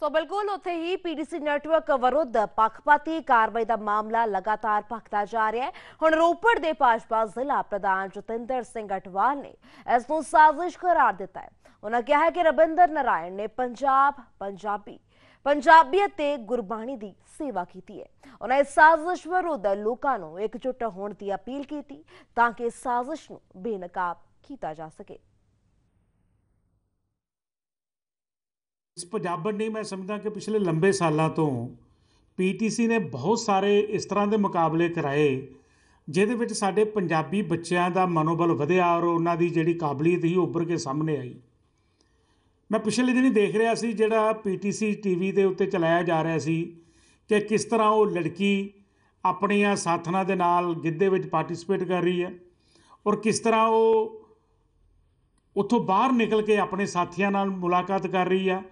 ਸੋ ਬਿਲਕੁਲ ਉੱਥੇ ਹੀ PDC network ਵਿਰੁੱਧ ਪੱਖਪਾਤੀ ਕਾਰਵਾਈ ਦਾ ਮਾਮਲਾ ਲਗਾਤਾਰ ਭਖਦਾ ਜਾ ਰਿਹਾ ਹੈ ਹੁਣ ਰੋਪੜ ਦੇ ਪਾਸ਼ਪਾ ਜ਼ਿਲ੍ਹਾ ਪ੍ਰਧਾਨ ਜਤਿੰਦਰ ਸਿੰਘ ਅਟਵਾਲ ਨੇ ਇਸ ਨੂੰ ਸਾਜ਼ਿਸ਼ ਘਰਾਰ ਦਿੱਤਾ ਹੈ ਉਹਨਾਂ ਕਿਹਾ ਹੈ ਕਿ ਰਵਿੰਦਰ ਨਰਾਇਣ ਨੇ ਪੰਜਾਬ ਪੰਜਾਬੀ ਪੰਜਾਬੀਅਤ ਤੇ ਗੁਰਬਾਣੀ ਦੀ ਸੇਵਾ ਕੀਤੀ ਹੈ ਉਹਨਾਂ ਇਸ ਸਾਜ਼ਿਸ਼ ਵਿਰੁੱਧ ਲੋਕਾਂ ਨੂੰ ਇੱਕਜੁੱਟ ਹੋਣ ਦੀ ਅਪੀਲ ਕੀਤੀ ਤਾਂ ਕਿ ਸਾਜ਼ਿਸ਼ ਨੂੰ ਬੇਨਕਾਬ ਕੀਤਾ ਜਾ ਸਕੇ ਇਸ ਪੰਜਾਬ ਨਹੀਂ ਮੈਂ ਸਮਝਦਾ ਕਿ ਪਿਛਲੇ ਲੰਬੇ ਸਾਲਾਂ ਤੋਂ ਪੀਟੀਸੀ ਨੇ ਬਹੁਤ ਸਾਰੇ ਇਸ ਤਰ੍ਹਾਂ ਦੇ ਮੁਕਾਬਲੇ ਕਰਾਏ ਜਿਹਦੇ ਵਿੱਚ ਸਾਡੇ ਪੰਜਾਬੀ ਬੱਚਿਆਂ ਦਾ ਮਨੋਬਲ ਵਧਿਆ ਔਰ ਉਹਨਾਂ ਦੀ ਜਿਹੜੀ ਕਾਬਲੀਅਤ ਹੀ ਉੱਭਰ ਕੇ ਸਾਹਮਣੇ ਆਈ ਮੈਂ ਪਿਛਲੇ ਦਿਨੀ ਦੇਖ ਰਿਹਾ ਸੀ ਜਿਹੜਾ ਪੀਟੀਸੀ ਟੀਵੀ ਦੇ ਉੱਤੇ ਚਲਾਇਆ ਜਾ ਰਿਹਾ ਸੀ ਕਿ ਕਿਸ ਤਰ੍ਹਾਂ ਉਹ ਲੜਕੀ ਆਪਣੀਆਂ ਸਾਥਣਾਂ ਦੇ ਨਾਲ ਗਿੱਧੇ ਵਿੱਚ ਪਾਰਟਿਸਿਪੇਟ ਕਰ ਰਹੀ ਹੈ ਔਰ ਕਿਸ ਤਰ੍ਹਾਂ ਉਹ ਉੱਥੋਂ ਬਾਹਰ ਨਿਕਲ ਕੇ ਆਪਣੇ ਸਾਥੀਆਂ ਨਾਲ ਮੁਲਾਕਾਤ ਕਰ ਰਹੀ ਆ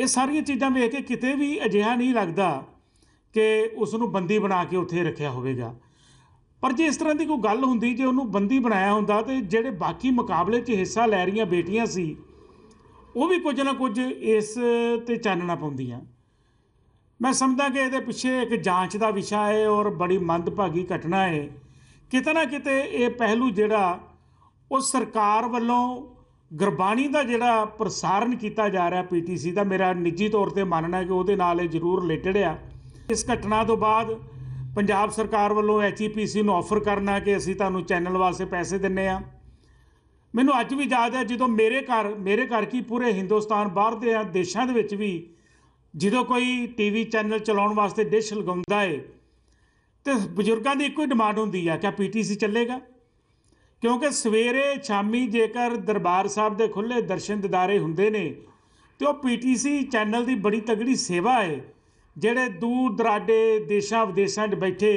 ਇਹ ਸਾਰੀਆਂ ਚੀਜ਼ਾਂ ਵੇਖ ਕੇ ਕਿਤੇ ਵੀ ਅਜਿਹਾ ਨਹੀਂ ਲੱਗਦਾ ਕਿ ਉਸ ਨੂੰ ਬੰਦੀ ਬਣਾ ਕੇ ਉੱਥੇ ਰੱਖਿਆ ਹੋਵੇਗਾ ਪਰ ਜੇ ਇਸ ਤਰ੍ਹਾਂ ਦੀ ਕੋਈ ਗੱਲ ਹੁੰਦੀ ਜੇ ਉਹਨੂੰ ਬੰਦੀ ਬਣਾਇਆ ਹੁੰਦਾ ਤੇ ਜਿਹੜੇ ਬਾਕੀ ਮੁਕਾਬਲੇ 'ਚ ਹਿੱਸਾ ਲੈ ਰਹੀਆਂ ਬੇਟੀਆਂ ਸੀ ਉਹ ਵੀ ਕੁਝ ਨਾ ਕੁਝ ਇਸ ਤੇ ਚਾਨਣਾ ਪਾਉਂਦੀਆਂ ਮੈਂ ਸਮਝਦਾ ਕਿ ਇਹਦੇ ਪਿੱਛੇ ਇੱਕ ਜਾਂਚ ਦਾ ਵਿਸ਼ਾ ਹੈ ਔਰ ਬੜੀ ਮੰਦਭਾਗੀ ਘਟਨਾ ਹੈ ਕਿਤੇ ਨਾ ਕਿਤੇ ਇਹ ਪਹਿਲੂ ਜਿਹੜਾ ਉਹ ਸਰਕਾਰ ਵੱਲੋਂ ਗੁਰਬਾਣੀ ਦਾ ਜਿਹੜਾ ਪ੍ਰਸਾਰਣ ਕੀਤਾ ਜਾ ਰਿਹਾ ਪੀਟੀਸੀ ਦਾ ਮੇਰਾ ਨਿੱਜੀ ਤੌਰ ਤੇ ਮੰਨਣਾ ਹੈ ਕਿ ਉਹਦੇ ਨਾਲ ਇਹ ਜ਼ਰੂਰ ਰਿਲੇਟਡ ਆ ਇਸ ਘਟਨਾ ਤੋਂ ਬਾਅਦ ਪੰਜਾਬ ਸਰਕਾਰ ਵੱਲੋਂ ਐਚਪੀਸੀ e ਨੂੰ ਆਫਰ ਕਰਨਾ ਕਿ ਅਸੀਂ ਤੁਹਾਨੂੰ ਚੈਨਲ ਵਾਸਤੇ ਪੈਸੇ ਦਿੰਨੇ ਆ ਮੈਨੂੰ ਅੱਜ ਵੀ ਯਾਦ ਹੈ ਜਦੋਂ ਮੇਰੇ ਘਰ ਮੇਰੇ ਘਰ ਕੀ ਪੂਰੇ ਹਿੰਦੁਸਤਾਨ ਬਾਹਰ ਦੇ ਆ ਦੇਸ਼ਾਂ ਦੇ ਵਿੱਚ ਵੀ ਜਦੋਂ ਕੋਈ ਟੀਵੀ ਚੈਨਲ ਚਲਾਉਣ ਵਾਸਤੇ ਡਿਸ਼ ਲਗਾਉਂਦਾ ਏ ਤੇ ਬਜ਼ੁਰਗਾਂ ਦੀ ਇੱਕੋ ਹੀ ਡਿਮਾਂਡ ਹੁੰਦੀ ਆ ਕਿ ਪੀਟੀਸੀ ਚੱਲੇਗਾ ਕਿਉਂਕਿ ਸਵੇਰੇ ਸ਼ਾਮੀ ਜੇਕਰ ਦਰਬਾਰ ਸਾਹਿਬ ਦੇ ਖੁੱਲੇ ਦਰਸ਼ਨ ਦਿਦਾਰੇ ਹੁੰਦੇ ਨੇ ਤੇ ਉਹ ਪੀਟੀਸੀ ਚੈਨਲ ਦੀ ਬੜੀ ਤਗੜੀ ਸੇਵਾ ਹੈ ਜਿਹੜੇ ਦੂਰ ਦਰਾਡੇ ਦੇਸ਼ਾਂ ਵਿਦੇਸ਼ਾਂ 'ਚ ਬੈਠੇ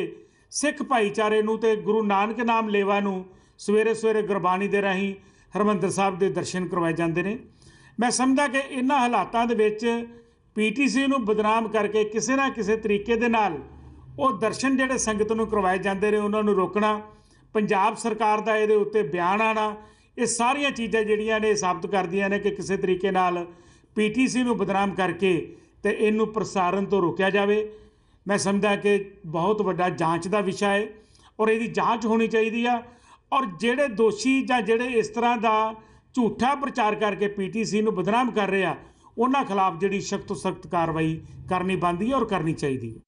ਸਿੱਖ ਭਾਈਚਾਰੇ ਨੂੰ ਤੇ ਗੁਰੂ ਨਾਨਕ ਨਾਮ ਲੇਵਾ ਨੂੰ ਸਵੇਰੇ ਸਵੇਰੇ ਗੁਰਬਾਣੀ ਦੇ ਰਾਹੀਂ ਹਰਮੰਦਰ ਸਾਹਿਬ ਦੇ ਦਰਸ਼ਨ ਕਰਵਾਏ ਜਾਂਦੇ ਨੇ ਮੈਂ ਸਮਝਦਾ ਕਿ ਇਹਨਾਂ ਹਾਲਾਤਾਂ ਦੇ ਵਿੱਚ ਪੀਟੀਸੀ ਨੂੰ ਬਦਨਾਮ ਕਰਕੇ ਕਿਸੇ ਨਾ ਕਿਸੇ ਤਰੀਕੇ ਦੇ ਨਾਲ ਉਹ ਦਰਸ਼ਨ ਜਿਹੜੇ ਸੰਗਤ ਨੂੰ ਕਰਵਾਏ ਜਾਂਦੇ ਨੇ ਉਹਨਾਂ ਨੂੰ ਰੋਕਣਾ ਪੰਜਾਬ ਸਰਕਾਰ ਦਾ ਇਹਦੇ ਉੱਤੇ ਬਿਆਨ ਆਣਾ ਇਹ ਸਾਰੀਆਂ ਚੀਜ਼ਾਂ ਜਿਹੜੀਆਂ ਨੇ ਸਾਬਤ ਕਰਦੀਆਂ ਨੇ ਕਿ ਕਿਸੇ ਤਰੀਕੇ ਨਾਲ ਪੀਟੀਸੀ ਨੂੰ ਬਦਨਾਮ ਕਰਕੇ ਤੇ ਇਹਨੂੰ ਪ੍ਰਸਾਰਣ ਤੋਂ ਰੋਕਿਆ ਜਾਵੇ ਮੈਂ ਸਮਝਦਾ ਕਿ ਬਹੁਤ ਵੱਡਾ ਜਾਂਚ ਦਾ ਵਿਸ਼ਾ ਹੈ ਔਰ ਇਹਦੀ ਜਾਂਚ ਹੋਣੀ ਚਾਹੀਦੀ ਆ ਔਰ ਜਿਹੜੇ ਦੋਸ਼ੀ ਜਾਂ ਜਿਹੜੇ ਇਸ ਤਰ੍ਹਾਂ ਦਾ ਝੂਠਾ ਪ੍ਰਚਾਰ ਕਰਕੇ ਪੀਟੀਸੀ ਨੂੰ ਬਦਨਾਮ ਕਰ ਰਿਹਾ ਉਹਨਾਂ ਖਿਲਾਫ ਜਿਹੜੀ ਸਖਤ ਤੋਂ ਸਖਤ ਕਾਰਵਾਈ ਕਰਨੀ ਬੰਦੀ ਹੈ ਔਰ ਕਰਨੀ ਚਾਹੀਦੀ ਹੈ